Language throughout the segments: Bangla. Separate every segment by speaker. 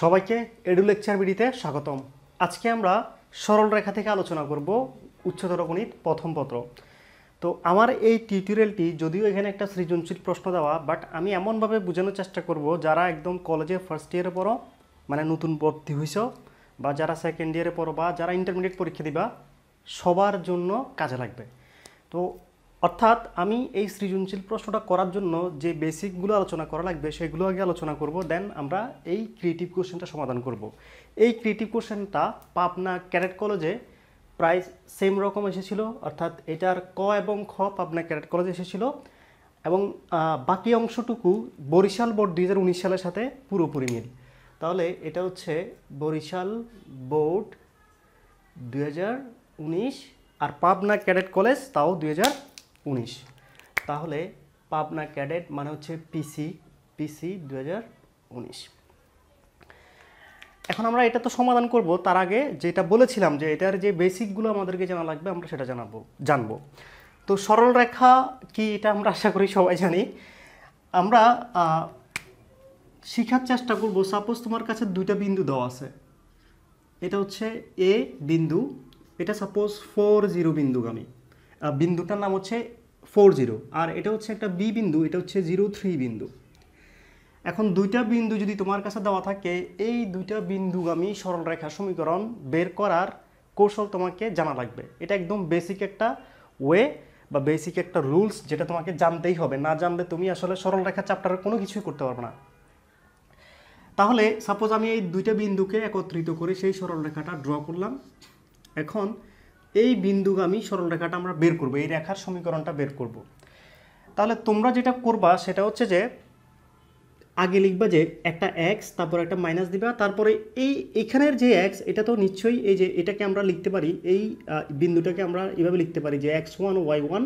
Speaker 1: সবাইকে এডু লেকচার বিডিতে স্বাগতম আজকে আমরা সরল রেখা থেকে আলোচনা করব উচ্চতর গণিত প্রথম পত্র তো আমার এই টিউটোরিয়ালটি যদিও এখানে একটা সৃজনশীল প্রশ্ন দেওয়া বাট আমি এমনভাবে বোঝানোর চেষ্টা করব যারা একদম কলেজে ফার্স্ট ইয়ারে পড়ো মানে নতুন ভর্তি হয়েছ বা যারা সেকেন্ড ইয়ারে পড়ো বা যারা ইন্টারমিডিয়েট পরীক্ষা দিবা সবার জন্য কাজে লাগবে তো অর্থাৎ আমি এই সৃজনশীল প্রশ্নটা করার জন্য যে বেসিকগুলো আলোচনা করা লাগবে সেগুলো আগে আলোচনা করব দেন আমরা এই ক্রিয়েটিভ কোশ্চেনটা সমাধান করব। এই ক্রিয়েটিভ কোশ্চেনটা পাবনা ক্যাডেট কলেজে প্রায় সেম রকম এসেছিল অর্থাৎ এটার ক এবং খ পাবনা ক্যারেট কলেজে এসেছিল এবং বাকি অংশটুকু বরিশাল বোর্ড দুই সালের সাথে পুরোপুরি মিল তাহলে এটা হচ্ছে বরিশাল বোর্ড দুই আর পাবনা ক্যাডেট কলেজ তাও দুই উনিশ তাহলে পাবনা ক্যাডেট মানে হচ্ছে পিসি পিসি দু এখন আমরা এটা তো সমাধান করব তার আগে যেটা বলেছিলাম যে এটার যে বেসিকগুলো আমাদেরকে জানা লাগবে আমরা সেটা জানাবো জানবো তো সরল রেখা কি এটা আমরা আশা করি সবাই জানি আমরা শিখার চেষ্টা করব সাপোজ তোমার কাছে দুইটা বিন্দু দেওয়া আছে এটা হচ্ছে এ বিন্দু এটা সাপোজ ফোর জিরো বিন্দুগামী বিন্দুটার নাম হচ্ছে ফোর জিরো আর এটা হচ্ছে একটা বি বিন্দু এটা হচ্ছে জিরো থ্রি বিন্দু এখন দুইটা বিন্দু যদি তোমার কাছে দেওয়া থাকে এই দুইটা সরল সরলরেখা সমীকরণ বের করার কৌশল তোমাকে জানা লাগবে এটা একদম বেসিক একটা ওয়ে বা বেসিক একটা রুলস যেটা তোমাকে জানতেই হবে না জানলে তুমি আসলে সরলরেখা চ্যাপ্টারে কোনো কিছুই করতে পারবে না তাহলে সাপোজ আমি এই দুইটা বিন্দুকে একত্রিত করে সেই সরলরেখাটা ড্র করলাম এখন এই বিন্দুগামী সরলরেখাটা আমরা বের করব এই রেখার সমীকরণটা বের করব তাহলে তোমরা যেটা করবা সেটা হচ্ছে যে আগে লিখবা যে একটা এক্স তারপর একটা মাইনাস দিবা তারপরে এই এখানের যে এক্স এটা তো নিশ্চয়ই এই যে এটাকে আমরা লিখতে পারি এই বিন্দুটাকে আমরা এভাবে লিখতে পারি যে এক্স ওয়ান ওয়াই ওয়ান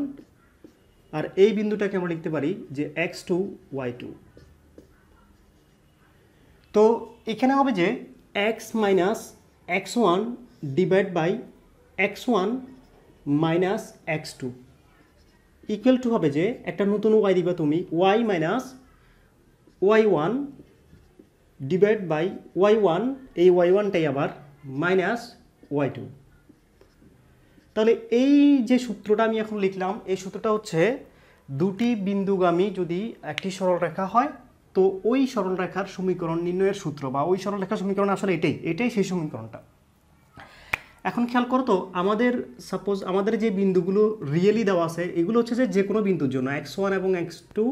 Speaker 1: আর এই বিন্দুটাকে আমরা লিখতে পারি যে এক্স টু ওয়াই টু তো এখানে হবে যে x minus x one divide by x one minus x two equal to হবে যে একটা নতুন ওয়াই দিবে তুমি y minus y one divide by y one এই ওয়াই ওয়ানটাই আবার মাইনাস ওয়াই টু তাহলে এই যে সূত্রটা আমি এখন লিখলাম এই সূত্রটা হচ্ছে দুটি বিন্দুগামী যদি একটি সরলরেখা হয় তো ওই সরলরেখার সমীকরণ নির্ণয়ের সূত্র বা ওই সরলরেখার সমীকরণ আসলে এটাই এটাই সেই সমীকরণটা এখন খেয়াল করো তো আমাদের সাপোজ আমাদের যে বিন্দুগুলো রিয়েলি দেওয়া আছে এগুলো হচ্ছে যে যে কোনো বিন্দুর জন্য এক্স ওয়ান এবং এক্স টু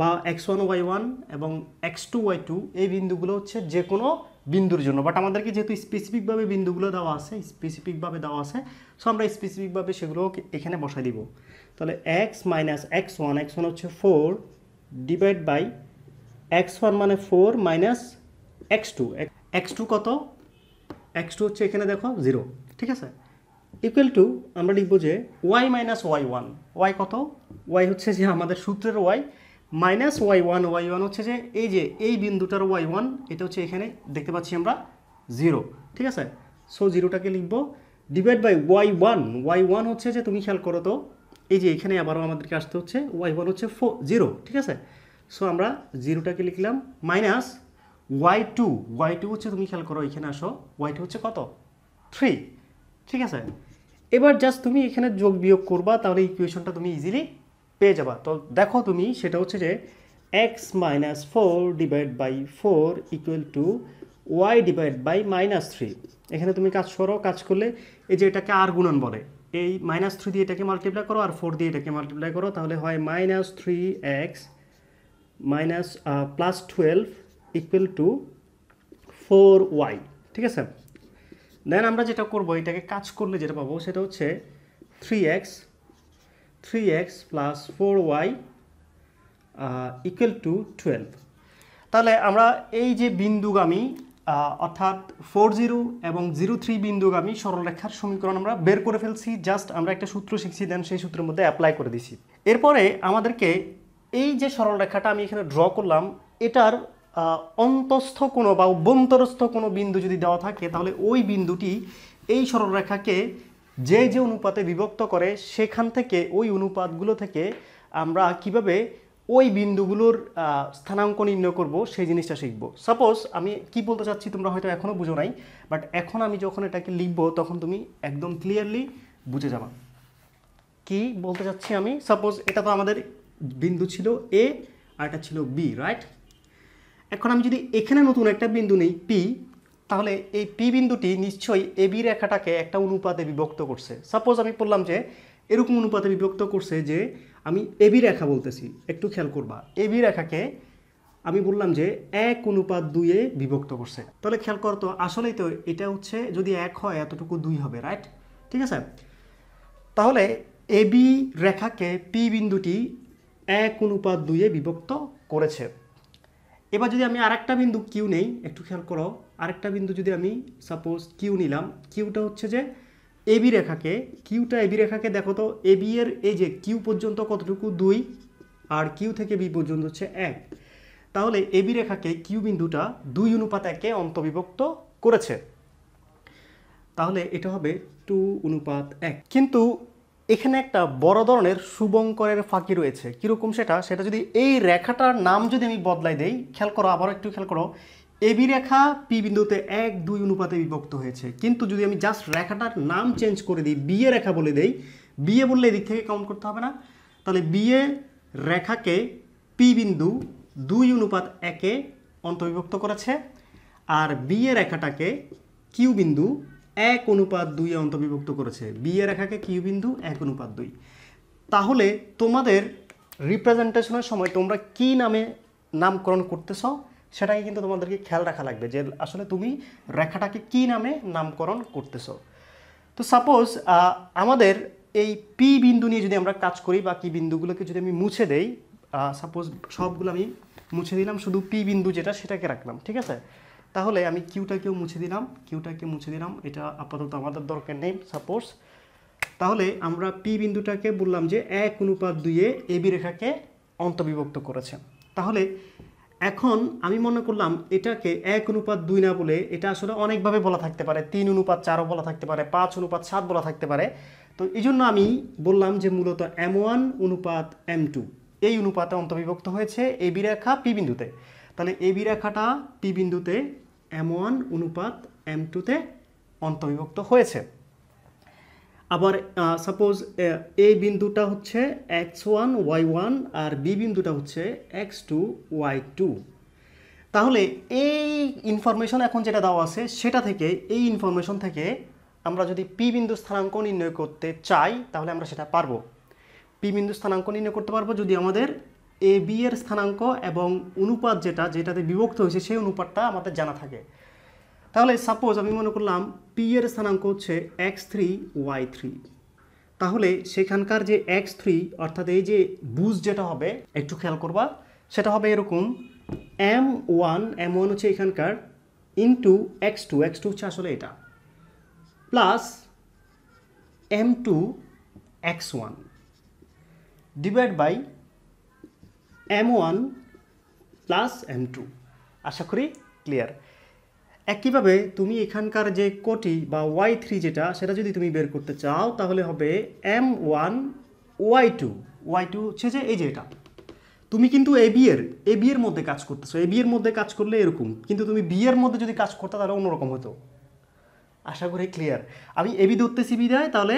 Speaker 1: বা এক্স ওয়ান ওয়াই ওয়ান এবং এক্স টু ওয়াই টু এই বিন্দুগুলো হচ্ছে যে কোনো বিন্দুর জন্য বাট আমাদেরকে যেহেতু স্পেসিফিকভাবে বিন্দুগুলো দেওয়া আছে স্পেসিফিকভাবে দেওয়া আছে সো আমরা স্পেসিফিকভাবে সেগুলো এখানে বসাই দিব তাহলে x minus x one x one হচ্ছে four divide by x one মানে four minus x two x two কত এক্স টু হচ্ছে এখানে দেখো জিরো ঠিক আছে ইকুয়াল টু আমরা লিখবো যে y minus y one y কত ওয়াই হচ্ছে যে আমাদের সূত্রের y minus y one y one হচ্ছে যে এই যে এই বিন্দুটার ওয়াই ওয়ান এটা হচ্ছে এখানে দেখতে পাচ্ছি আমরা জিরো ঠিক আছে সো জিরোটাকে লিখবো divide by y one y one হচ্ছে যে তুমি খেয়াল করো তো এই যে এখানে আবারও আমাদেরকে আসতে হচ্ছে ওয়াই ওয়ান হচ্ছে ফো জিরো ঠিক আছে সো আমরা জিরোটাকে লিখলাম minus y two y two হচ্ছে তুমি খেয়াল করো এখানে আসো ওয়াই টু হচ্ছে কত থ্রি ঠিক আছে এবার জাস্ট তুমি এখানে যোগ বিয়োগ করবা তাহলে ইকুয়েশনটা তুমি ইজিলি পেয়ে যাবা তো দেখো তুমি সেটা হচ্ছে যে x minus four divide by four equal to y divide by minus three এখানে তুমি কাজ করো কাজ করলে এই যে এটাকে আর গুণন বলে এই মাইনাস থ্রি দিয়ে এটাকে মাল্টিপ্লাই করো আর ফোর দিয়ে এটাকে মাল্টিপ্লাই করো তাহলে হয় minus three x minus plus twelve equal to four y ঠিক আছে দেন আমরা যেটা করবো এটাকে কাজ করলে যেটা পাবো সেটা হচ্ছে three x three x plus four y equal to twelve তাহলে আমরা এই যে বিন্দুগামী অর্থাৎ ফোর জিরো এবং জিরো থ্রি বিন্দুগামী সরলরেখার সমীকরণ আমরা বের করে ফেলছি জাস্ট আমরা একটা সূত্র শিখছি দেন সেই সূত্রের মধ্যে অ্যাপ্লাই করে দিছি এরপরে আমাদেরকে এই যে সরলরেখাটা আমি এখানে ড্র করলাম এটার অন্তস্থ কোনো বা অভ্যন্তরস্থ কোনো বিন্দু যদি দেওয়া থাকে তাহলে ওই বিন্দুটি এই সরলরেখাকে যে যে অনুপাতে বিভক্ত করে সেখান থেকে ওই অনুপাতগুলো থেকে আমরা কিভাবে ওই বিন্দুগুলোর স্থানাঙ্ক নির্ণয় করব সেই জিনিসটা শিখব সাপোজ আমি কি বলতে চাচ্ছি তোমরা হয়তো এখনও বুঝো নাই বাট এখন আমি যখন এটাকে লিখবো তখন তুমি একদম ক্লিয়ারলি বুঝে যাবা কি বলতে চাচ্ছি আমি সাপোজ এটা তো আমাদের বিন্দু ছিল এ আর এটা ছিল বি রাইট এখন আমি যদি এখানে নতুন একটা বিন্দু নেই পি তাহলে এই পি বিন্দুটি নিশ্চয়ই এ বি রেখাটাকে একটা অনুপাতে বিভক্ত করছে সাপোজ আমি বললাম যে এরকম অনুপাতে বিভক্ত করছে যে আমি এ বি রেখা বলতেছি একটু খেয়াল করবা এ বি রেখাকে আমি বললাম যে এক অনুপাত দুইয়ে বিভক্ত করছে তাহলে খেয়াল করতো আসলেই তো এটা হচ্ছে যদি এক হয় এতটুকু দুই হবে রাইট ঠিক আছে তাহলে এ বি রেখাকে পি বিন্দুটি এক অনুপাত দুইয়ে বিভক্ত করেছে এবার যদি আমি আরেকটা বিন্দু কিউ নেই একটু খেয়াল করো আরেকটা বিন্দু যদি আমি সাপোজ কিউ নিলাম কিউটা হচ্ছে যে এবি রেখাকে কিউটা এবি রেখাকে দেখো তো এবি এর এই যে কিউ পর্যন্ত কতটুকু দুই আর কিউ থেকে বি পর্যন্ত হচ্ছে এক তাহলে এবি রেখাকে কিউ বিন্দুটা দুই অনুপাত একে অন্তবিভক্ত করেছে তাহলে এটা হবে টু অনুপাত এক কিন্তু এখানে একটা বড় ধরনের শুভঙ্করের ফাঁকি রয়েছে কীরকম সেটা সেটা যদি এই রেখাটার নাম যদি আমি বদলাই দেই খেয়াল করো আবারও একটু খেয়াল করো এবি রেখা পি বিন্দুতে এক দুই অনুপাতে বিভক্ত হয়েছে কিন্তু যদি আমি জাস্ট রেখাটার নাম চেঞ্জ করে দিই বিএ রেখা বলে দেই বিএ বললে এদিক থেকে কাউন্ট করতে হবে না তাহলে বিএ রেখাকে পি বিন্দু দুই অনুপাত একে অন্তর্বিভক্ত করেছে আর বিএ রেখাটাকে কিউ বিন্দু এক অনুপাত দুই অন্তর্বিভক্ত করেছে বি এ রেখাকে কিউ বিন্দু এক অনুপাত দুই তাহলে তোমাদের রিপ্রেজেন্টেশনের সময় তোমরা কি নামে নামকরণ করতেছ সেটাকে কিন্তু তোমাদেরকে খেয়াল রাখা লাগবে যে আসলে তুমি রেখাটাকে কি নামে নামকরণ করতেছ তো সাপোজ আমাদের এই পি বিন্দু নিয়ে যদি আমরা কাজ করি বা কি বিন্দুগুলোকে যদি আমি মুছে দেই সাপোজ সবগুলো আমি মুছে দিলাম শুধু পি বিন্দু যেটা সেটাকে রাখলাম ঠিক আছে তাহলে আমি কিউটাকেও মুছে দিলাম কিউটাকে মুছে দিলাম এটা আপাতত আমাদের দরকার নেই সাপোজ তাহলে আমরা পি বিন্দুটাকে বললাম যে এক অনুপাত দুইয়ে বি রেখাকে অন্তর্বিভক্ত করেছে তাহলে এখন আমি মনে করলাম এটাকে এক অনুপাত দুই না বলে এটা আসলে অনেকভাবে বলা থাকতে পারে তিন অনুপাত চারও বলা থাকতে পারে পাঁচ অনুপাত সাত বলা থাকতে পারে তো এই জন্য আমি বললাম যে মূলত এম ওয়ান অনুপাত এম টু এই অনুপাতে অন্তর্বিভক্ত হয়েছে এ বি রেখা পি বিন্দুতে তাহলে এবি রেখাটা পি বিন্দুতে এম ওয়ান অনুপাত এম টুতে অন্তর্ভুক্ত হয়েছে আবার সাপোজ এ বিন্দুটা হচ্ছে এক্স ওয়ান ওয়াই ওয়ান আর বি বিন্দুটা হচ্ছে এক্স টু ওয়াই টু তাহলে এই ইনফরমেশন এখন যেটা দেওয়া আছে সেটা থেকে এই ইনফরমেশন থেকে আমরা যদি পি বিন্দু স্থানাঙ্ক নির্ণয় করতে চাই তাহলে আমরা সেটা পারবো পি বিন্দু স্থানাঙ্ক নির্ণয় করতে পারবো যদি আমাদের এ বি এর স্থানাঙ্ক এবং অনুপাত যেটা যেটাতে বিভক্ত হয়েছে সেই অনুপাতটা আমাদের জানা থাকে তাহলে সাপোজ আমি মনে করলাম পি এর স্থানাঙ্ক হচ্ছে এক্স থ্রি ওয়াই থ্রি তাহলে সেখানকার যে এক্স থ্রি অর্থাৎ এই যে বুজ যেটা হবে একটু খেয়াল করবা সেটা হবে এরকম এম ওয়ান এম ওয়ান হচ্ছে এখানকার into x two x two হচ্ছে আসলে এটা plus m two x one divide by m one plus m two আশা করি ক্লিয়ার একইভাবে তুমি এখানকার যে কোটি বা ওয়াই থ্রি যেটা সেটা যদি তুমি বের করতে চাও তাহলে হবে m one y two y two হচ্ছে যে এই যে এটা তুমি কিন্তু এ বিয়ের এ বি এর মধ্যে কাজ করতেছো এ বি এর মধ্যে কাজ করলে এরকম কিন্তু তুমি বিয়ের মধ্যে যদি কাজ করতে তাহলে অন্যরকম হতো আশা করি ক্লিয়ার আমি এ এবি ধরতেছি বিদায় তাহলে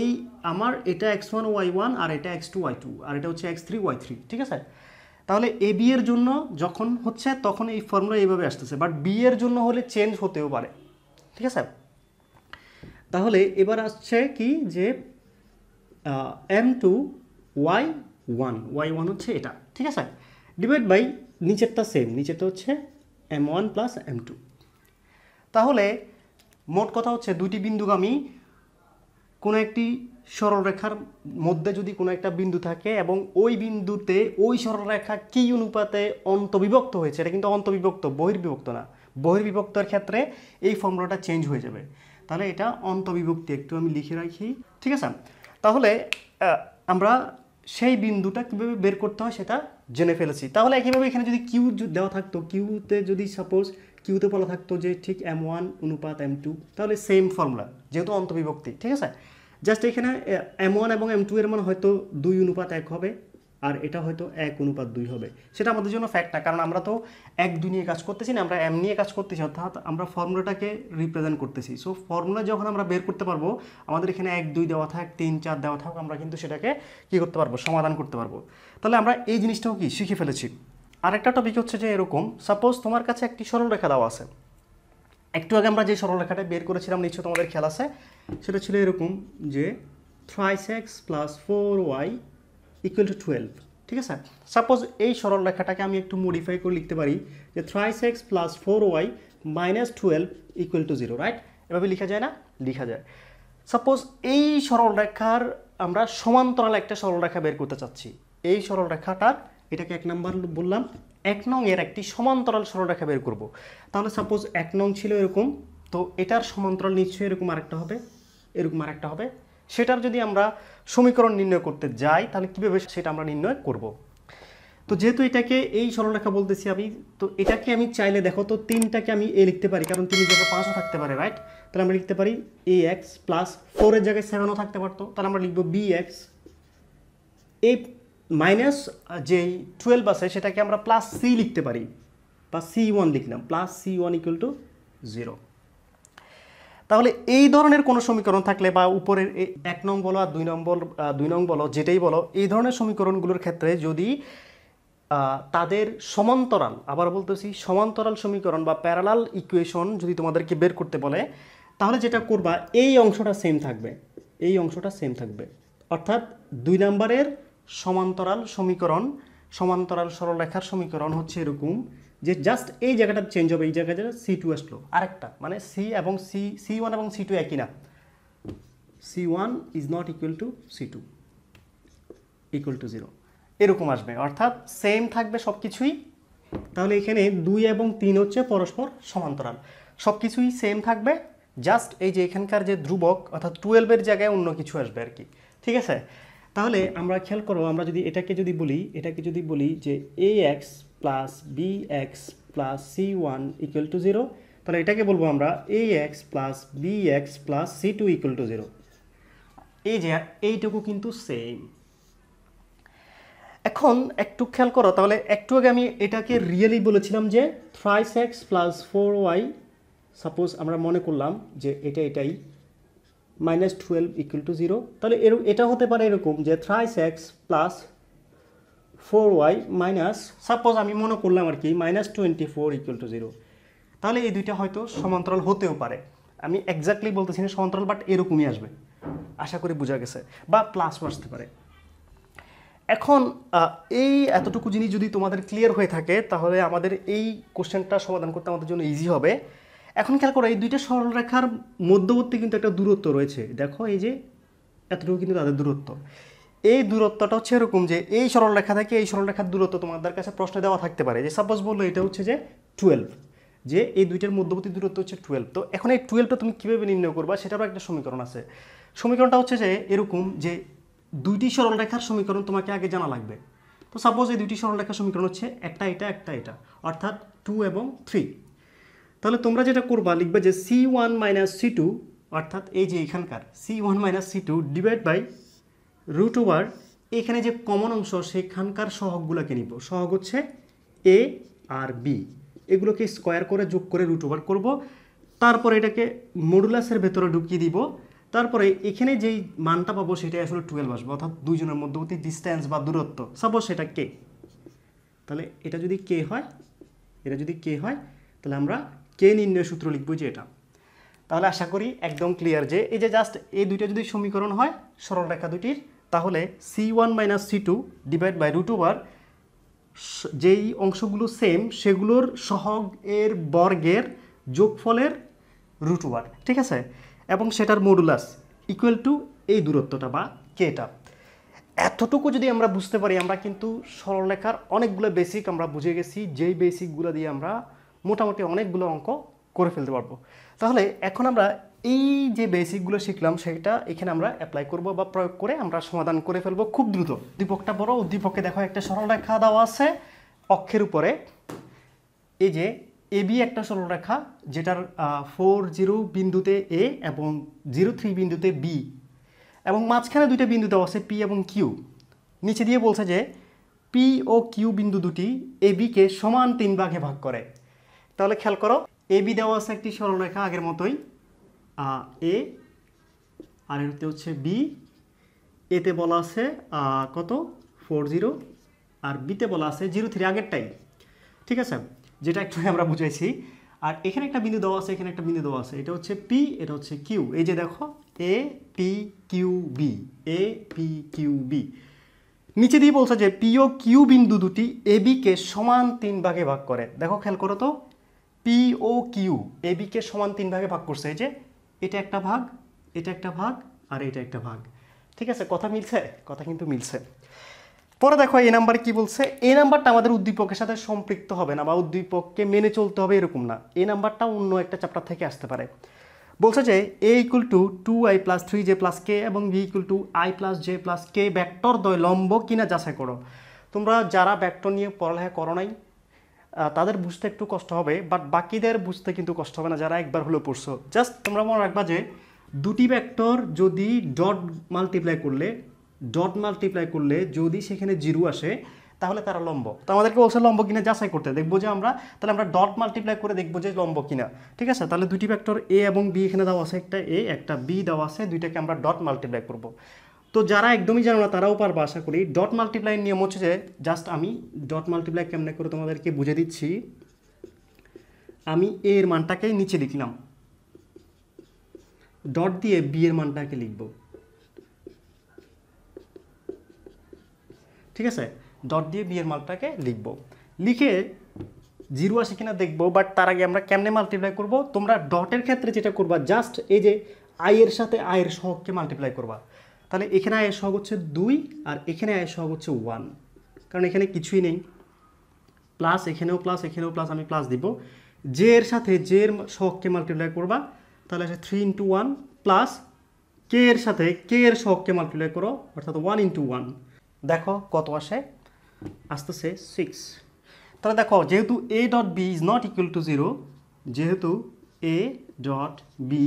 Speaker 1: এই আমার এটা এক্স ওয়ান ওয়াই ওয়ান আর এটা এক্স টু ওয়াই টু আর এটা হচ্ছে এক্স থ্রি ওয়াই থ্রি ঠিক আছে তাহলে এ বি এর জন্য যখন হচ্ছে তখন এই ফর্মুলা এইভাবে আসতেছে বাট বি এর জন্য হলে চেঞ্জ হতেও পারে ঠিক আছে তাহলে এবার আসছে কি যে m two y one y one হচ্ছে এটা ঠিক আছে ডিভাইড বাই নিচেরটা সেম নিচেরটা হচ্ছে m one plus m two তাহলে মোট কথা হচ্ছে দুটি বিন্দুগামী কোনো একটি সরলরেখার মধ্যে যদি কোনো একটা বিন্দু থাকে এবং ওই বিন্দুতে ওই সরলরেখা কী অনুপাতে অন্তবিভক্ত হয়েছে এটা কিন্তু অন্তবিভক্ত বহির্বিভক্ত না বহির্বিভক্তর ক্ষেত্রে এই ফর্মুলাটা চেঞ্জ হয়ে যাবে তাহলে এটা অন্তবিভক্তি একটু আমি লিখে রাখি ঠিক আছে তাহলে আমরা সেই বিন্দুটা কীভাবে বের করতে হয় সেটা জেনে ফেলেছি তাহলে একইভাবে এখানে যদি কিউ দেওয়া থাকতো কিউতে যদি সাপোজ কিউতে বলা থাকতো যে ঠিক এম ওয়ান অনুপাত এম টু তাহলে সেম ফর্মুলা যেহেতু অন্তবিভক্তি ঠিক আছে জাস্ট এখানে এম ওয়ান এবং এম টু এর মান হয়তো দুই অনুপাত এক হবে আর এটা হয়তো এক অনুপাত দুই হবে সেটা আমাদের জন্য ফ্যাক্ট না কারণ আমরা তো এক দুই নিয়ে কাজ করতেছি না আমরা এম নিয়ে কাজ করতেছি অর্থাৎ আমরা ফর্মুলাটাকে রিপ্রেজেন্ট করতেছি সো ফর্মুলা যখন আমরা বের করতে পারবো আমাদের এখানে এক দুই দেওয়া থাক তিন চার দেওয়া থাক আমরা কিন্তু সেটাকে কী করতে পারবো সমাধান করতে পারবো তাহলে আমরা এই জিনিসটাও কি শিখে ফেলেছি আরেকটা টপিক হচ্ছে যে এরকম সাপোজ তোমার কাছে একটি সরলরেখা দেওয়া আছে একটু আগে আমরা যে সরলরেখাটা বের করেছিলাম নিশ্চয় তোমাদের খেয়াল আছে সেটা ছিল এরকম যে three x plus four y equal to twelve ঠিক আছে সাপোজ এই সরল রেখাটাকে আমি একটু মডিফাই করে লিখতে পারি যে three x plus four y minus twelve equal to zero right এভাবে লিখা যায় না লিখা যায় সাপোজ এই সরল রেখার আমরা সমান্তরাল একটা সরল রেখা বের করতে চাচ্ছি এই সরল রেখাটার এটাকে এক নাম্বার বললাম এক নং এর একটি সমান্তরাল সরলরেখা বের করব তাহলে সাপোজ এক নং ছিল এরকম তো এটার সমান্তরাল নিশ্চয়ই এরকম আরেকটা হবে এরকম আরেকটা হবে সেটার যদি আমরা সমীকরণ নির্ণয় করতে যাই তাহলে কীভাবে সেটা আমরা নির্ণয় করব। তো যেহেতু এটাকে এই সরলরেখা বলতেছি আমি তো এটাকে আমি চাইলে দেখো তো তিনটাকে আমি এ লিখতে পারি কারণ তিনের জায়গায় পাঁচও থাকতে পারে রাইট তাহলে আমরা লিখতে পারি এ এক্স প্লাস ফোরের জায়গায় সেভেনও থাকতে পারতো তাহলে আমরা লিখবো বি এক্স এ মাইনাস যেই টুয়েলভ আছে সেটাকে আমরা প্লাস সি লিখতে পারি বা সি ওয়ান লিখলাম plus C one equal to zero তাহলে এই ধরনের কোনো সমীকরণ থাকলে বা উপরের এক নং বলো আর দুই নম্বর দুই নং বলো যেটাই বলো এই ধরনের সমীকরণগুলোর ক্ষেত্রে যদি তাদের সমান্তরাল আবার বলতেছি সমান্তরাল সমীকরণ বা প্যারালাল ইকুয়েশন যদি তোমাদেরকে বের করতে বলে তাহলে যেটা করবা এই অংশটা সেম থাকবে এই অংশটা সেম থাকবে অর্থাৎ দুই নাম্বারের সমান্তরাল সমীকরণ সমান্তরাল সরলরেখার সমীকরণ হচ্ছে এরকম যে জাস্ট এই জায়গাটা চেঞ্জ হবে এই জায়গায় সি টু আসলো আরেকটা মানে সি এবং সি সি ওয়ান এবং সি টু একই না C one is not equal to C two equal to zero এরকম আসবে অর্থাৎ সেম থাকবে সব কিছুই তাহলে এখানে দুই এবং তিন হচ্ছে পরস্পর সমান্তরাল সব কিছুই সেম থাকবে জাস্ট এই যে এখানকার যে ধ্রুবক অর্থাৎ টুয়েলভের জায়গায় অন্য কিছু আসবে আর কি ঠিক আছে তাহলে আমরা খেয়াল করবো আমরা যদি এটাকে যদি বলি এটাকে যদি বলি যে a x plus b x plus C one equal to zero তাহলে এটাকে বলবো আমরা a x plus b x plus c two equal to zero এই যে এইটুকু কিন্তু সেম এখন একটু খেয়াল করো তাহলে একটু আগে আমি এটাকে রিয়েলি বলেছিলাম যে thrice x plus four y suppose আমরা মনে করলাম যে এটা এটাই minus twelve equal to zero তাহলে এর এটা হতে পারে এরকম যে thrice x plus four y minus suppose আমি মনে করলাম আর কি minus twenty four equal to zero তাহলে এই দুইটা হয়তো সমান্তরাল হতেও পারে আমি এক্স্যাক্টলি বলতেছি না সমান্তরাল বাট এরকমই আসবে আশা করি বোঝা গেছে বা প্লাস আসতে পারে এখন এই এতটুকু জিনিস যদি তোমাদের ক্লিয়ার হয়ে থাকে তাহলে আমাদের এই কোশ্চেনটা সমাধান করতে আমাদের জন্য ইজি হবে এখন খেয়াল করো এই দুইটা সরলরেখার মধ্যবর্তী কিন্তু একটা দূরত্ব রয়েছে দেখো এই যে এতটুকু কিন্তু তাদের দূরত্ব এই দূরত্বটা হচ্ছে এরকম যে এই সরলরেখা থেকে এই সরলরেখার দূরত্ব তোমাদের কাছে প্রশ্নে দেওয়া থাকতে পারে যে সাপোজ বললো এটা হচ্ছে যে টুয়েলভ যে এই দুইটার মধ্যবর্তী দূরত্ব হচ্ছে টুয়েলভ তো এখন এই টুয়েলভটা তুমি কীভাবে নির্ণয় করবা সেটারও একটা সমীকরণ আছে সমীকরণটা হচ্ছে যে এরকম যে দুইটি সরলরেখার সমীকরণ তোমাকে আগে জানা লাগবে তো সাপোজ এই দুইটি সরলরেখার সমীকরণ হচ্ছে একটা এটা একটা এটা অর্থাৎ টু এবং থ্রি তাহলে তোমরা যেটা করবা লিখবে যে c one minus c two অর্থাৎ এই যে এখানকার c one minus c two divide by root over এখানে যে কমন অংশ সেখানকার সহগগুলোকে নিব সহগ হচ্ছে এ আর বি এগুলোকে স্কোয়ার করে যোগ করে রুট ওভার করবো তারপরে এটাকে মডুলাসের ভেতরে ঢুকিয়ে দিব তারপরে এখানে যেই মানটা পাবো সেটাই আসলে টুয়েলভ আসবে অর্থাৎ দুইজনের মধ্যবর্তী ডিস্ট্যান্স বা দূরত্ব সাপোজ সেটা কে তাহলে এটা যদি কে হয় এটা যদি কে হয় তাহলে আমরা কে নির্ণয় সূত্র লিখব যে এটা তাহলে আশা করি একদম ক্লিয়ার যে এই যে জাস্ট এই দুইটা যদি সমীকরণ হয় সরলরেখা দুটির তাহলে c one minus c two divide by root over যেই অংশগুলো সেম সেগুলোর সহগ এর বর্গের যোগফলের রুট ওভার ঠিক আছে এবং সেটার মডুলাস ইকুয়াল টু এই দূরত্বটা বা কেটা এতটুকু যদি আমরা বুঝতে পারি আমরা কিন্তু সরলরেখার অনেকগুলো বেসিক আমরা বুঝে গেছি যেই বেসিকগুলো দিয়ে আমরা মোটামুটি অনেকগুলো অঙ্ক করে ফেলতে পারবো তাহলে এখন আমরা এই যে বেসিকগুলো শিখলাম সেটা এখানে আমরা অ্যাপ্লাই করব বা প্রয়োগ করে আমরা সমাধান করে ফেলবো খুব দ্রুত দ্বীপকটা বড় উদ্দীপকে দেখো একটা সরলরেখা দেওয়া আছে অক্ষের উপরে এই যে এ বি একটা সরলরেখা যেটার ফোর জিরো বিন্দুতে এ এবং জিরো থ্রি বিন্দুতে বি এবং মাঝখানে দুইটা বিন্দু দেওয়া আছে পি এবং কিউ নিচে দিয়ে বলছে যে পি ও কিউ বিন্দু দুটি এ বিকে সমান তিন ভাগে ভাগ করে তাহলে খেয়াল করো এ বি দেওয়া আছে একটি সরলরেখা আগের মতোই এ আর হতে হচ্ছে বি এতে বলা আছে কত ফোর জিরো আর বিতে বলা আছে জিরো থ্রি আগেরটাই ঠিক আছে যেটা একটু আমরা বুঝাইছি আর এখানে একটা বিন্দু দেওয়া আছে এখানে একটা বিন্দু দেওয়া আছে এটা হচ্ছে পি এটা হচ্ছে কিউ এই যে দেখো a p q b a p q b নিচে দিয়ে বলছে যে পিও কিউ বিন্দু দুটি এ বিকে সমান তিন ভাগে ভাগ করে দেখো খেয়াল করো তো পি ও কিউ এ সমান তিন ভাগে ভাগ করছে এই যে এটা একটা ভাগ এটা একটা ভাগ আর এটা একটা ভাগ ঠিক আছে কথা মিলছে কথা কিন্তু মিলছে পরে দেখো এ নাম্বার কি বলছে এ নাম্বারটা আমাদের উদ্দীপকের সাথে সম্পৃক্ত হবে না বা উদ্দীপককে মেনে চলতে হবে এরকম না এ নাম্বারটা অন্য একটা চ্যাপ্টার থেকে আসতে পারে বলছে যে a equal to two i plus three j plus k এবং v equal to i plus j plus k vector দ্বয় লম্ব কিনা যাচাই করো তোমরা যারা ব্যাক্টর নিয়ে পড়ালেখা করো নাই তাদের বুঝতে একটু কষ্ট হবে বাট বাকিদের বুঝতে কিন্তু কষ্ট হবে না যারা একবার হলো পড়ছো জাস্ট তোমরা মনে রাখবা যে দুটি ভ্যাক্টর যদি ডট মাল্টিপ্লাই করলে ডট মাল্টিপ্লাই করলে যদি সেখানে জিরো আসে তাহলে তারা লম্ব তো আমাদেরকে বলছে লম্ব কিনা যাচাই করতে দেখবো যে আমরা তাহলে আমরা ডট মাল্টিপ্লাই করে দেখবো যে লম্ব কিনা ঠিক আছে তাহলে দুটি ভ্যাক্টর এ এবং বি এখানে দেওয়া আছে একটা এ একটা বি দেওয়া আছে দুইটাকে আমরা ডট মাল্টিপ্লাই করবো তো যারা একদমই জানো না তারাও পারবো আশা করি ডট মাল্টিপ্লাইয়ের নিয়ম হচ্ছে যে জাস্ট আমি ডট মাল্টিপ্লাই কেমনে করে তোমাদেরকে বুঝে দিচ্ছি আমি এ এর মানটাকে নিচে লিখলাম ডট দিয়ে বি এর মানটাকে লিখব ঠিক আছে ডট দিয়ে বি এর মানটাকে লিখব লিখে জিরো আসে কিনা দেখবো বাট তার আগে আমরা কেমনে মাল্টিপ্লাই করব তোমরা ডটের ক্ষেত্রে যেটা করবা জাস্ট এই যে আই এর সাথে আয়ের সহগকে মাল্টিপ্লাই করবা তাহলে এখানে আয়ের সহগ হচ্ছে দুই আর এখানে আয়ের সহগ হচ্ছে ওয়ান কারণ এখানে কিছুই নেই প্লাস এখানেও প্লাস এখানেও প্লাস আমি প্লাস দিব জে এর সাথে জে এর সহগকে মাল্টিপ্লাই করবা তাহলে আসে three into one plus k এর সাথে কে এর শখকে মাল্টিপ্লাই করো অর্থাৎ ওয়ান ইন্টু ওয়ান দেখো কত আসে আসতেছে সিক্স তাহলে দেখো যেহেতু a dot b is not equal to zero যেহেতু a dot b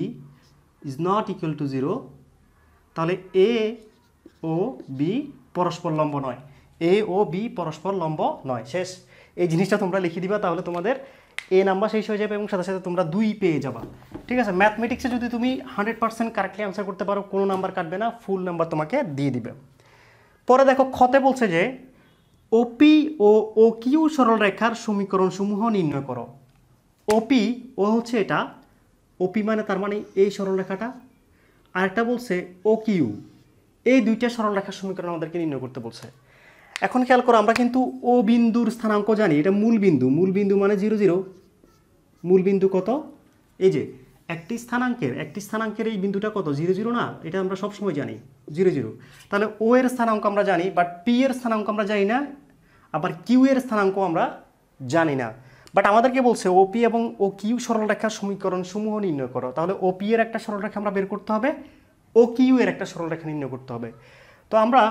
Speaker 1: is not equal to zero তাহলে এ ও বি পরস্পর লম্ব নয় এ ও বি পরস্পর লম্ব নয় শেষ এই জিনিসটা তোমরা লিখে দিবা তাহলে তোমাদের এ নাম্বার শেষ হয়ে যাবে এবং সাথে সাথে তোমরা দুই পেয়ে যাবা ঠিক আছে ম্যাথমেটিক্সে যদি তুমি হান্ড্রেড পার্সেন্ট কারেক্টলি অ্যান্সার করতে পারো কোনো নাম্বার কাটবে না ফুল নাম্বার তোমাকে দিয়ে দিবে পরে দেখো ক্ষতে বলছে যে ওপি ও ও কিউ সরলরেখার সমীকরণ সমূহ নির্ণয় করো ওপি ও হচ্ছে এটা ওপি মানে তার মানে এই সরলরেখাটা আরেকটা বলছে ও কিউ এই দুইটা রেখার সমীকরণ আমাদেরকে নির্ণয় করতে বলছে এখন খেয়াল করো আমরা কিন্তু ও বিন্দুর স্থানাঙ্ক জানি এটা মূল বিন্দু মূল বিন্দু মানে জিরো জিরো মূল বিন্দু কত এই যে একটি স্থানাঙ্কের একটি স্থানাঙ্কের এই বিন্দুটা কত জিরো জিরো না এটা আমরা সবসময় জানি জিরো জিরো তাহলে ও এর স্থানাঙ্ক আমরা জানি বাট পি এর স্থানাঙ্ক আমরা জানি না আবার কিউ এর স্থানাঙ্ক আমরা জানি না বাট আমাদেরকে বলছে ওপি এবং ও কিউ সরলরেখার সমীকরণ সমূহ নির্ণয় করো তাহলে ওপি এর একটা সরলরেখা আমরা বের করতে হবে ও কিউ এর একটা সরলরেখা নির্ণয় করতে হবে তো আমরা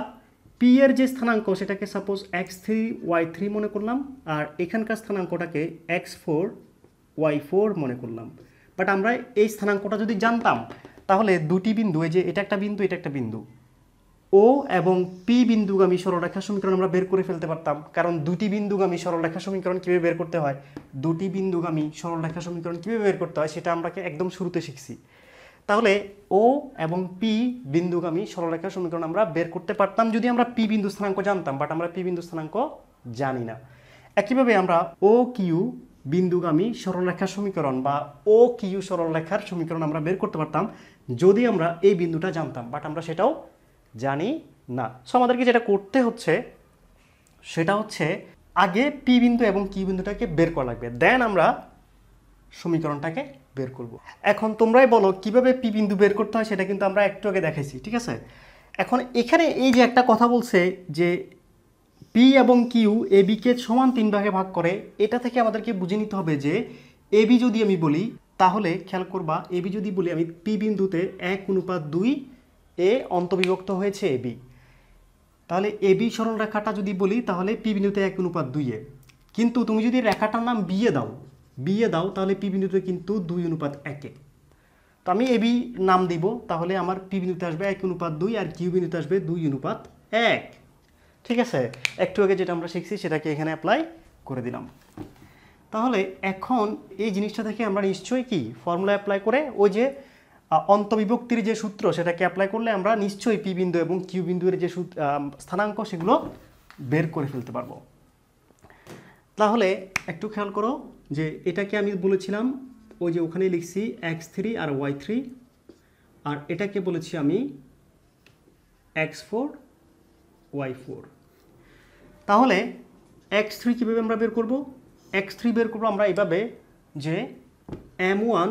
Speaker 1: পি এর যে স্থানাঙ্ক সেটাকে suppose x three y three মনে করলাম আর এখানকার স্থানাঙ্কটাকে এক্স ফোর ওয়াই ফোর মনে করলাম বাট আমরা এই স্থানাঙ্কটা যদি জানতাম তাহলে দুটি বিন্দু এই যে এটা একটা বিন্দু এটা একটা বিন্দু ও এবং পি বিন্দুগামী সরলরেখা সমীকরণ আমরা বের করে ফেলতে পারতাম কারণ দুটি বিন্দুগামী সরলরেখা সমীকরণ কীভাবে বের করতে হয় দুটি বিন্দুগামী সরলরেখা সমীকরণ কীভাবে বের করতে হয় সেটা আমরা একদম শুরুতে শিখছি তাহলে ও এবং পি বিন্দুগামী সরলরেখা সমীকরণ আমরা বের করতে পারতাম যদি আমরা পি বিন্দু স্থানাঙ্ক জানতাম বাট আমরা পি বিন্দু স্থানাঙ্ক জানি না একইভাবে আমরা ও কিউ বিন্দুগামী সরলরেখা সমীকরণ বা ও কিউ সরলরেখার সমীকরণ আমরা বের করতে পারতাম যদি আমরা এই বিন্দুটা জানতাম বাট আমরা সেটাও জানি না সো আমাদেরকে যেটা করতে হচ্ছে সেটা হচ্ছে আগে পি বিন্দু এবং কি বিন্দুটাকে বের করা লাগবে দেন আমরা সমীকরণটাকে বের করব। এখন তোমরাই বলো কিভাবে পি বিন্দু বের করতে হয় সেটা কিন্তু আমরা একটু আগে দেখাইছি ঠিক আছে এখন এখানে এই যে একটা কথা বলছে যে পি এবং কিউ এ বিকে সমান তিন ভাগে ভাগ করে এটা থেকে আমাদেরকে বুঝে নিতে হবে যে এ বি যদি আমি বলি তাহলে খেয়াল করবা এ বি যদি বলি আমি পি বিন্দুতে এক অনুপাত দুই এ অন্তর্বিভক্ত হয়েছে এবি তাহলে এ বি সরল রেখাটা যদি বলি তাহলে পি বিন্দুতে এক অনুপাত দুইয়ে কিন্তু তুমি যদি রেখাটার নাম বিয়ে দাও বিয়ে দাও তাহলে পি বিন্দুতে কিন্তু দুই অনুপাত একে তো আমি এবি নাম দিব তাহলে আমার পি বিন্দুতে আসবে এক অনুপাত দুই আর কিউ বিন্দুতে আসবে দুই অনুপাত এক ঠিক আছে একটু আগে যেটা আমরা শিখছি সেটাকে এখানে অ্যাপ্লাই করে দিলাম তাহলে এখন এই জিনিসটা থেকে আমরা নিশ্চয়ই কি ফর্মুলা অ্যাপ্লাই করে ওই যে অন্তবিভক্তির যে সূত্র সেটাকে অ্যাপ্লাই করলে আমরা নিশ্চয়ই পি বিন্দু এবং কিউ এর যে স্থানাঙ্ক সেগুলো বের করে ফেলতে পারবো তাহলে একটু খেয়াল করো যে এটাকে আমি বলেছিলাম ওই যে ওখানে লিখছি এক্স থ্রি আর ওয়াই থ্রি আর এটাকে বলেছি আমি এক্স ফোর ওয়াই ফোর তাহলে এক্স থ্রি কীভাবে আমরা বের করব এক্স থ্রি বের করবো আমরা এইভাবে যে m one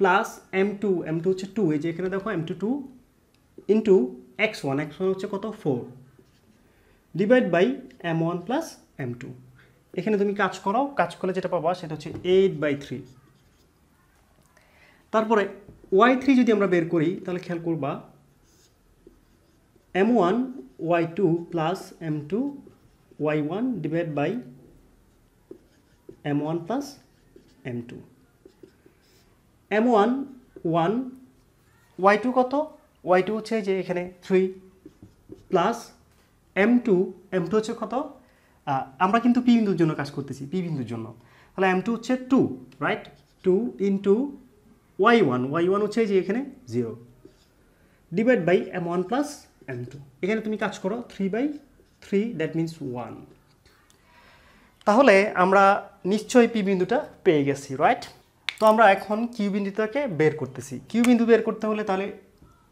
Speaker 1: plus m two m two হচ্ছে টু এই যে এখানে দেখো m two two into x one x one হচ্ছে কত four divide by m one plus m two এখানে তুমি কাজ করো কাজ করলে যেটা পাবা সেটা হচ্ছে এইট বাই থ্রি তারপরে ওয়াই থ্রি যদি আমরা বের করি তাহলে খেয়াল করবা m one y two plus m two y one divide by m one plus m two m one one y two কত ওয়াই টু হচ্ছে যে এখানে three plus m two m two হচ্ছে কত আমরা কিন্তু পি বিন্দুর জন্য কাজ করতেছি পি বিন্দুর জন্য তাহলে এম টু হচ্ছে two right two into y one y one হচ্ছে যে এখানে zero divide by m one plus m two এখানে তুমি কাজ করো three by three that means one তাহলে আমরা নিশ্চয়ই পি বিন্দুটা পেয়ে গেছি রাইট তো আমরা এখন কিউ বিন্দুটাকে বের করতেছি কিউ বিন্দু বের করতে হলে তাহলে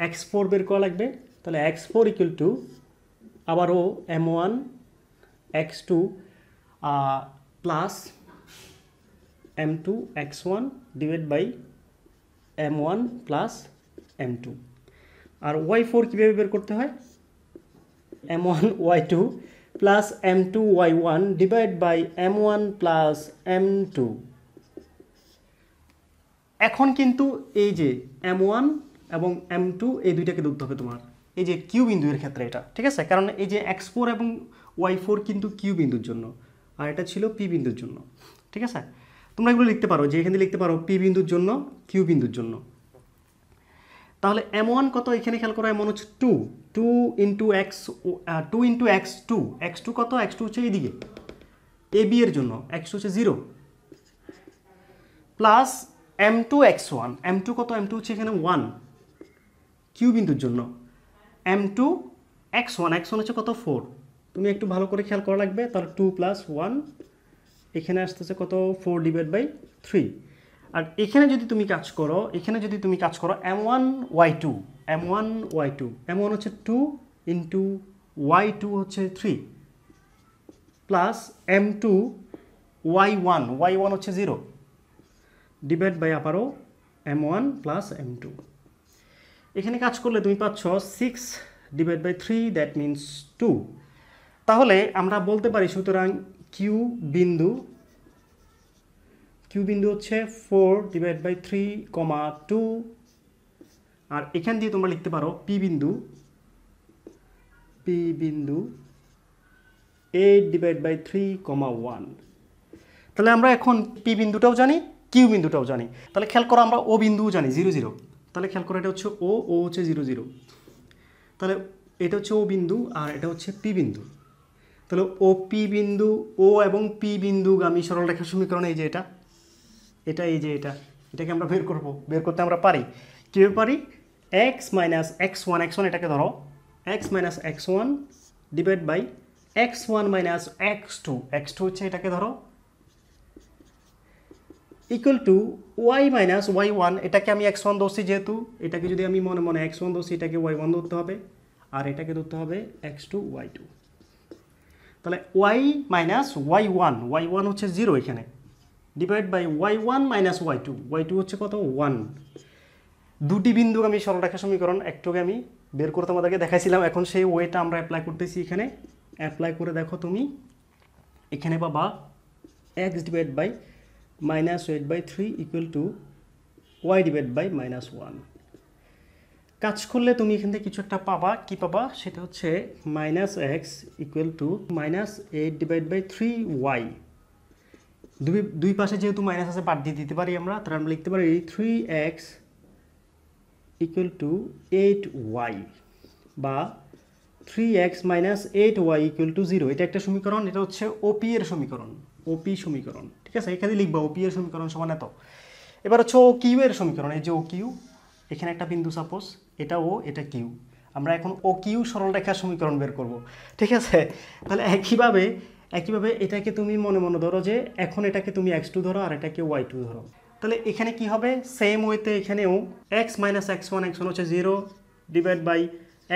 Speaker 1: এক্স ফোর বের করা লাগবে তাহলে এক্স ফোর ইকুয়াল টু আবারও m one x two plus m two x one divide by m one plus m two আর ওয়াই ফোর কীভাবে বের করতে হয় m one y two plus m two y one divide by m one plus m two এখন কিন্তু এই যে এম ওয়ান এবং এম টু এই দুইটাকে ধরতে হবে তোমার এই যে কিউ বিন্দুর ক্ষেত্রে এটা ঠিক আছে কারণ এই যে এক্স ফোর এবং ওয়াই ফোর কিন্তু কিউ বিন্দুর জন্য আর এটা ছিল পি বিন্দুর জন্য ঠিক আছে তোমরা এগুলো লিখতে পারো যে এখানে লিখতে পারো পি বিন্দুর জন্য কিউ বিন্দুর জন্য তাহলে এম ওয়ান কত এখানে খেয়াল করো এমন হচ্ছে two two into x two into x two x two কত এক্স টু হচ্ছে এইদিকে এ বি এর জন্য এক্স টু হচ্ছে zero plus m two x one m two কত এম টু হচ্ছে এখানে ওয়ান কিউ বিন্দুর জন্য m two x one x one হচ্ছে কত ফোর তুমি একটু ভালো করে খেয়াল করা লাগবে তার টু প্লাস ওয়ান এখানে আসতেছে কত ফোর ডিভাইড বাই থ্রি আর এখানে যদি তুমি কাজ করো এখানে যদি তুমি কাজ করো m one y two m one y two m one হচ্ছে টু ইন্টু ওয়াই টু হচ্ছে three plus m two y one y one হচ্ছে জিরো ডিভাইড বাই আবারও m one plus m two এখানে কাজ করলে তুমি পাচ্ছ six divide by three that means two তাহলে আমরা বলতে পারি সুতরাং কিউ বিন্দু কিউ বিন্দু হচ্ছে four divide by three comma two আর এখান দিয়ে তোমরা লিখতে পারো পি বিন্দু পি বিন্দু eight divide by three comma one তাহলে আমরা এখন পি বিন্দুটাও জানি কিউ বিন্দুটাও জানি তাহলে খেয়াল করো আমরা ও বিন্দুও জানি জিরো জিরো তাহলে খেয়াল করো এটা হচ্ছে ও ও হচ্ছে জিরো জিরো তাহলে এটা হচ্ছে ও বিন্দু আর এটা হচ্ছে পি বিন্দু তাহলে ও পি বিন্দু ও এবং পি বিন্দু সরল রেখা সমীকরণ এই যে এটা এটা এই যে এটা এটাকে আমরা বের করব বের করতে আমরা পারি কীভাবে পারি x minus x one x one এটাকে ধরো x minus x one divide by x one minus x two x two হচ্ছে এটাকে ধরো equal to y minus y one এটাকে আমি এক্স ওয়ান ধরছি যেহেতু এটাকে যদি আমি মনে মনে এক্স ওয়ান ধরছি এটাকে ওয়াই ওয়ান ধরতে হবে আর এটাকে ধরতে হবে এক্স টু ওয়াই টু তাহলে y minus y one y one হচ্ছে জিরো এখানে divide by y one minus y two y two হচ্ছে কত ওয়ান দুটি বিন্দু আমি সরলরেখা সমীকরণ একটুকে আমি বের করে তোমাদেরকে দেখাইছিলাম এখন সেই ওয়েটা আমরা অ্যাপ্লাই করতেছি এখানে অ্যাপ্লাই করে দেখো তুমি এখানে বাবা x divide by minus eight by three equal to y divided by minus one কাজ করলে তুমি এখান থেকে কিছু একটা পাবা কি পাবা সেটা হচ্ছে minus x equal to minus eight divide by three y দুই দুই পাশে যেহেতু মাইনাস আছে বাদ দিয়ে দিতে পারি আমরা তাহলে আমরা লিখতে পারি three x equal to eight y বা three x minus eight y equal to zero এটা একটা সমীকরণ এটা হচ্ছে ওপি এর সমীকরণ ওপি সমীকরণ ঠিক আছে এখানে লিখবা ও এর সমীকরণ সমান এত এবার হচ্ছে ও কিউ এর সমীকরণ এই যে ও কিউ এখানে একটা বিন্দু সাপোজ এটা ও এটা কিউ আমরা এখন ও কিউ সরল রেখার সমীকরণ বের করব ঠিক আছে তাহলে একইভাবে একইভাবে এটাকে তুমি মনে মনে ধরো যে এখন এটাকে তুমি এক্স টু ধরো আর এটাকে ওয়াই টু ধরো তাহলে এখানে কি হবে সেম ওয়েতে এখানেও x minus x one x one হচ্ছে zero divide by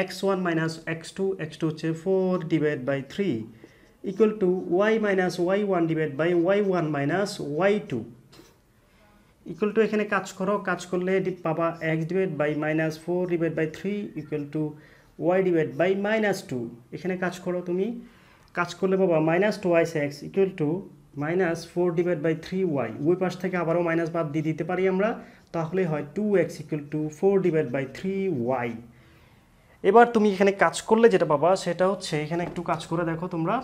Speaker 1: x one minus x two x two হচ্ছে four divide by three equal to y minus y one divide by y one minus y two equal to এখানে কাজ করো কাজ করলে পাবা x divide by minus four divide by three equal to y divide by minus two এখানে কাজ করো তুমি কাজ করলে পাবা minus two y x equal to minus four divide by three y ওই পাশ থেকে আবারও মাইনাস বাদ দিয়ে দিতে পারি আমরা তাহলে হয় two x equal to four divide by three y এবার তুমি এখানে কাজ করলে যেটা পাবা সেটা হচ্ছে এখানে একটু কাজ করে দেখো তোমরা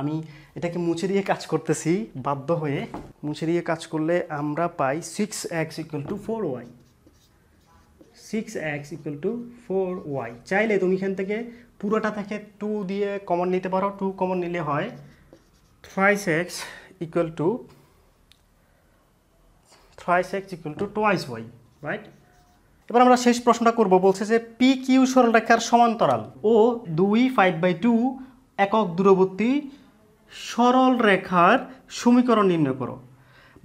Speaker 1: আমি এটাকে মুছে দিয়ে কাজ করতেছি বাধ্য হয়ে মুছে দিয়ে কাজ করলে আমরা পাই six x equal to four y six x equal to four y চাইলে তুমি এখান থেকে পুরোটা থেকে টু দিয়ে কমন নিতে পারো টু কমন নিলে হয় thrice x equal to thrice x equal to twice y right এবার আমরা শেষ প্রশ্নটা করব বলছে যে পি কিউ সরলরেখার সমান্তরাল ও দুই ফাইভ বাই টু একক দূরবর্তী সরল রেখার সমীকরণ নির্ণয় করো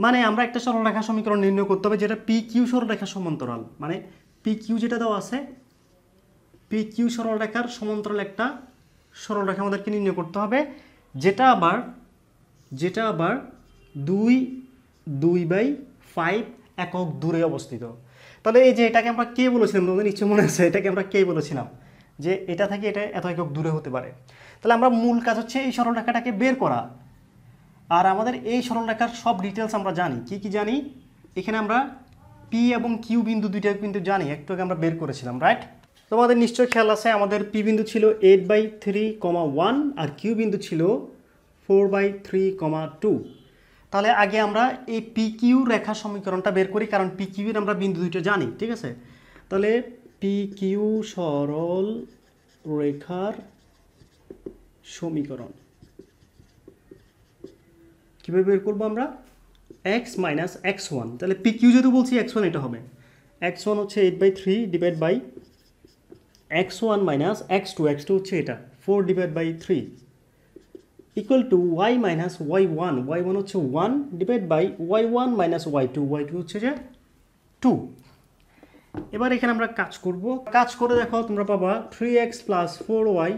Speaker 1: মানে আমরা একটা সরল রেখা সমীকরণ নির্ণয় করতে হবে যেটা পি কিউ সরল রেখা সমান্তরাল মানে পি কিউ যেটা দেওয়া আছে পি কিউ সরল রেখার সমান্তরাল একটা সরল রেখা আমাদেরকে নির্ণয় করতে হবে যেটা আবার যেটা আবার দুই দুই বাই ফাইভ একক দূরে অবস্থিত তাহলে এই যে এটাকে আমরা কে বলেছিলাম তোমাদের নিশ্চয় মনে আছে এটাকে আমরা কে বলেছিলাম যে এটা থেকে এটা এত একক দূরে হতে পারে তাহলে আমরা মূল কাজ হচ্ছে এই সরলরেখাটাকে বের করা আর আমাদের এই সরলরেখার সব ডিটেলস আমরা জানি কি কি জানি এখানে আমরা পি এবং কিউ বিন্দু দুইটা কিন্তু জানি একটু আগে আমরা বের করেছিলাম রাইট তোমাদের নিশ্চয় খেয়াল আছে আমাদের পি বিন্দু ছিল eight by three comma one আর কিউ বিন্দু ছিল four by three comma two তাহলে আগে আমরা এই পি কিউ রেখা সমীকরণটা বের করি কারণ পি কিউর আমরা বিন্দু দুইটা জানি ঠিক আছে তাহলে পিকিউ সরল রেখার সমীকরণ কীভাবে বের করবো আমরা এক্স মাইনাস এক্স ওয়ান তাহলে পিকিউ যেহেতু বলছি এক্স ওয়ান এটা হবে এক্স ওয়ান হচ্ছে eight by three divide by x one minus x two x two হচ্ছে এটা four divide by three equal to y minus y one y one হচ্ছে one divide by y one minus y two y two হচ্ছে যে টু এবার এখানে আমরা কাজ করব কাজ করে দেখো তোমরা পাবা three x plus four y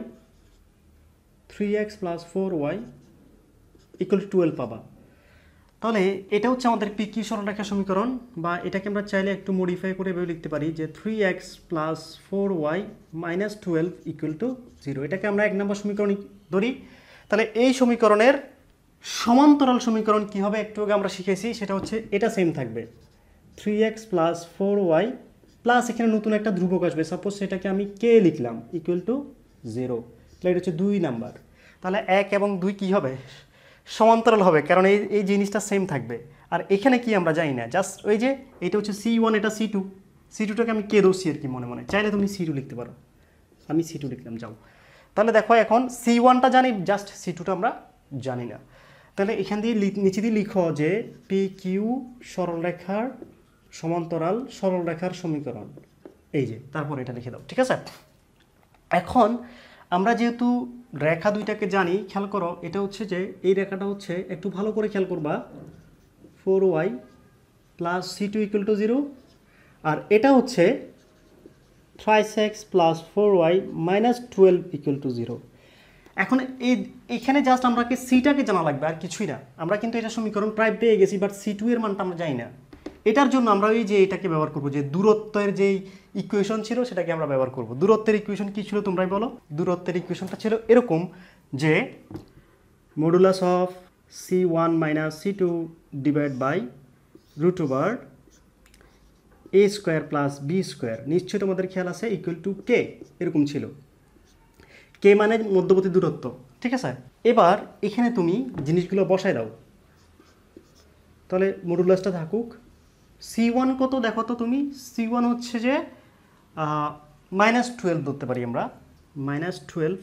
Speaker 1: three x plus four y equal twelve পাবা তাহলে এটা হচ্ছে আমাদের পিকি সরলরেখা সমীকরণ বা এটাকে আমরা চাইলে একটু মডিফাই করে ভেবে লিখতে পারি যে three x plus four y minus twelve equal to zero এটাকে আমরা এক নম্বর সমীকরণ ধরি তাহলে এই সমীকরণের সমান্তরাল সমীকরণ কীভাবে একটু আগে আমরা শিখেছি সেটা হচ্ছে এটা সেম থাকবে three x plus four y plus এখানে নতুন একটা ধ্রুবক আসবে সাপোজ সেটাকে আমি কে লিখলাম ইকুয়াল টু জিরো তাহলে এটা হচ্ছে দুই নাম্বার তাহলে এক এবং দুই কি হবে সমান্তরাল হবে কারণ এই এই জিনিসটা সেম থাকবে আর এখানে কি আমরা জানি না জাস্ট ওই যে এটা হচ্ছে সি ওয়ান এটা সি টু সি টুটাকে আমি কে দোষি আর কি মনে মনে চাইলে তুমি সি টু লিখতে পারো আমি সি টু লিখলাম যাও তাহলে দেখো এখন সি ওয়ানটা জানি জাস্ট সি টুটা আমরা জানি না তাহলে এখান দিয়ে নিচে দিয়ে লিখো যে পি কিউ সরলরেখার সমান্তরাল সরল রেখার সমীকরণ এই যে তারপর এটা লিখে দাও ঠিক আছে এখন আমরা যেহেতু রেখা দুইটাকে জানি খেয়াল করো এটা হচ্ছে যে এই রেখাটা হচ্ছে একটু ভালো করে খেয়াল করবা four y plus c two equal to zero আর এটা হচ্ছে thrice six plus four y minus twelve equal to zero এখন এই এখানে জাস্ট আমাকে সিটাকে জানা লাগবে আর কিছুই না আমরা কিন্তু এটা সমীকরণ প্রায় পেয়ে গেছি বাট সি টু এর মানটা আমরা জানি না এটার জন্য আমরা ওই যে এটাকে ব্যবহার করবো যে দূরত্বের যেই ইকুয়েশন ছিল সেটাকে আমরা ব্যবহার করবো দূরত্বের ইকুয়েশন কী ছিল তোমরাই বলো দূরত্বের ইকুয়েশনটা ছিল এরকম যে modulus of c one minus c two divide by root over a square plus b square নিশ্চয় তোমাদের খেয়াল আছে ইকুয়াল টু কে এরকম ছিল কে মানে মধ্যবর্তী দূরত্ব ঠিক আছে এবার এখানে তুমি জিনিসগুলো বসায় দাও তাহলে মডুলাসটা থাকুক সি ওয়ান কত দেখো তো তুমি সি ওয়ান হচ্ছে যে মাইনাস টুয়েলভ ধরতে পারি আমরা minus twelve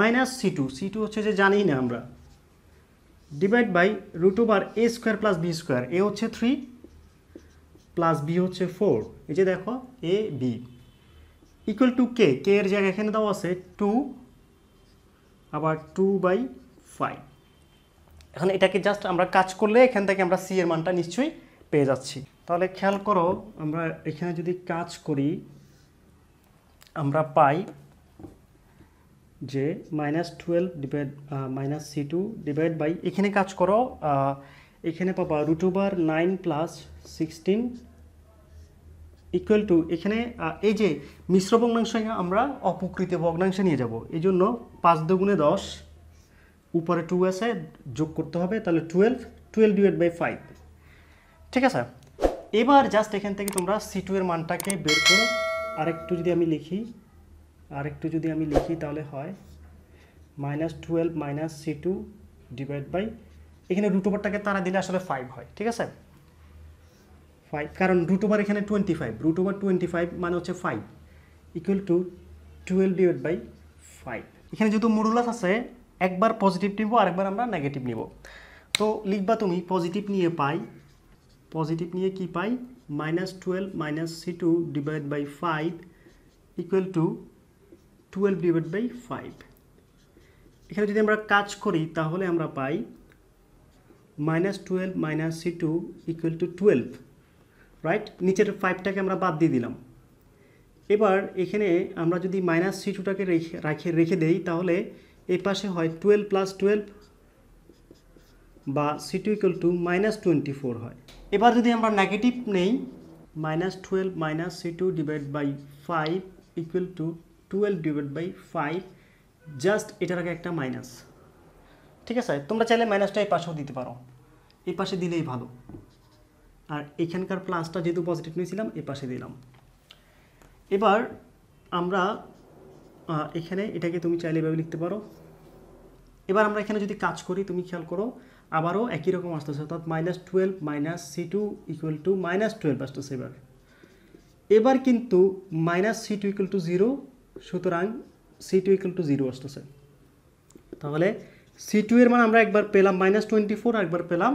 Speaker 1: minus c two C two হচ্ছে যে জানি না আমরা divide by root over a square plus b square a হচ্ছে থ্রি প্লাস বি হচ্ছে ফোর এই যে দেখো a b equal to k k এর জায়গা এখানে দেওয়া আছে টু আবার টু বাই ফাইভ এখন এটাকে জাস্ট আমরা কাজ করলে এখান থেকে আমরা সি এর মানটা নিশ্চয়ই পেয়ে যাচ্ছি তাহলে খেয়াল করো আমরা এখানে যদি কাজ করি আমরা পাই যে minus twelve divide minus c two divide by এখানে কাজ করো এখানে পাবা root over nine plus sixteen equal to এখানে এই যে মিশ্র ভগ্নাংশ আমরা অপকৃত ভগ্নাংশে নিয়ে যাব এই জন্য পাঁচ দুগুণে দশ উপরে টু আছে যোগ করতে হবে তাহলে twelve twelve divide by five ঠিক আছে এবার জাস্ট এখান থেকে তোমরা সি এর মানটাকে বের করো আরেকটু যদি আমি লিখি আরেকটু যদি আমি লিখি তাহলে হয় minus twelve minus c two divide by এখানে রুট ওভারটাকে তারা দিলে আসলে ফাইভ হয় ঠিক আছে ফাইভ কারণ রুট ওভার এখানে twenty five root over twenty five মানে হচ্ছে five equal to twelve divide by five এখানে যেহেতু মডুলাস আছে একবার পজিটিভ নিব আরেকবার আমরা নেগেটিভ নিব তো লিখবা তুমি পজিটিভ নিয়ে পাই পজিটিভ নিয়ে কি পাই minus twelve minus c two divide by five equal to twelve divide by five এখানে যদি আমরা কাজ করি তাহলে আমরা পাই minus twelve minus c two equal to twelve right নিচের ফাইভটাকে আমরা বাদ দিয়ে দিলাম এবার এখানে আমরা যদি মাইনাস সি টুটাকে রেখে রেখে দেই তাহলে এই পাশে হয় টুয়েলভ প্লাস টুয়েলভ বা c two equal to minus twenty four হয় এবার যদি আমরা নেগেটিভ নেই minus twelve minus c two divide by five equal to twelve divide by five just এটার আগে একটা মাইনাস ঠিক আছে তোমরা চাইলে মাইনাসটা এই পাশেও দিতে পারো এই পাশে দিলেই ভালো আর এখানকার প্লাসটা যেহেতু পজিটিভ নিয়েছিলাম এ পাশে দিলাম এবার আমরা এখানে এটাকে তুমি চাইলে এভাবে লিখতে পারো এবার আমরা এখানে যদি কাজ করি তুমি খেয়াল করো আবারও একই রকম আসতেছে অর্থাৎ minus twelve minus c two equal to minus twelve আসতেছে এবার এবার কিন্তু minus c two equal to zero সুতরাং c two equal to zero আসতেছে তাহলে সি টু এর মান আমরা একবার পেলাম মাইনাস টোয়েন্টি ফোর একবার পেলাম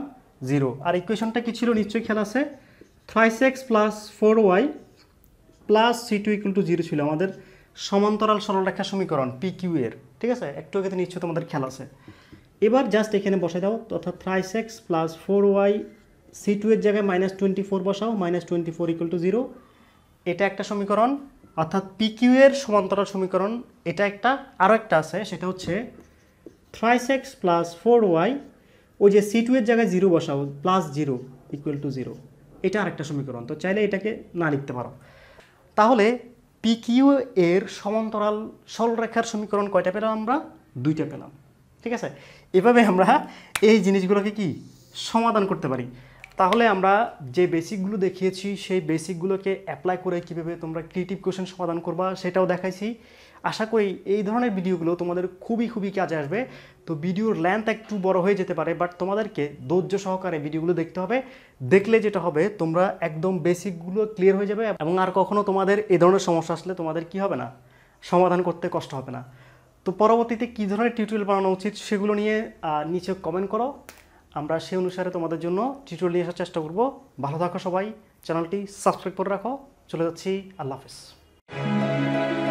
Speaker 1: জিরো আর ইকুয়েশনটা কী ছিল নিশ্চয়ই খেয়াল আছে thrice x plus four y plus c two equal to zero ছিল আমাদের সমান্তরাল সরলরেখা সমীকরণ পি কিউ এর ঠিক আছে একটু আগে নিশ্চয়ই তোমাদের খেয়াল আছে এবার জাস্ট এখানে বসে দাও অর্থাৎ thrice x plus four y c two এর জায়গায় মাইনাস টোয়েন্টি ফোর বসাও minus twenty four equal to zero এটা একটা সমীকরণ অর্থাৎ কিউ এর সমান্তরাল সমীকরণ এটা একটা আরও একটা আছে সেটা হচ্ছে thrice x plus four y ওই যে সি টু এর জায়গায় জিরো বসাও plus zero equal to zero এটা আরেকটা সমীকরণ তো চাইলে এটাকে না লিখতে পারো তাহলে পিকিউ এর সমান্তরাল সরলরেখার সমীকরণ কয়টা পেলাম আমরা দুইটা পেলাম ঠিক আছে এভাবে আমরা এই জিনিসগুলোকে কি সমাধান করতে পারি তাহলে আমরা যে বেসিকগুলো দেখিয়েছি সেই বেসিকগুলোকে অ্যাপ্লাই করে কীভাবে তোমরা ক্রিয়েটিভ কোয়েশন সমাধান করবা সেটাও দেখাইছি আশা করি এই ধরনের ভিডিওগুলো তোমাদের খুবই খুবই কাজে আসবে তো ভিডিওর ল্যান্থ একটু বড় হয়ে যেতে পারে বাট তোমাদেরকে ধৈর্য সহকারে ভিডিওগুলো দেখতে হবে দেখলে যেটা হবে তোমরা একদম বেসিকগুলো ক্লিয়ার হয়ে যাবে এবং আর কখনও তোমাদের এই ধরনের সমস্যা আসলে তোমাদের কি হবে না সমাধান করতে কষ্ট হবে না তো পরবর্তীতে কী ধরনের টিউটোরিয়াল বানানো উচিত সেগুলো নিয়ে নিচে কমেন্ট করো আমরা সে অনুসারে তোমাদের জন্য টিউটোরিয়াল নিয়ে আসার চেষ্টা করব ভালো থাকো সবাই চ্যানেলটি সাবস্ক্রাইব করে রাখো চলে যাচ্ছি আল্লাহ হাফিজ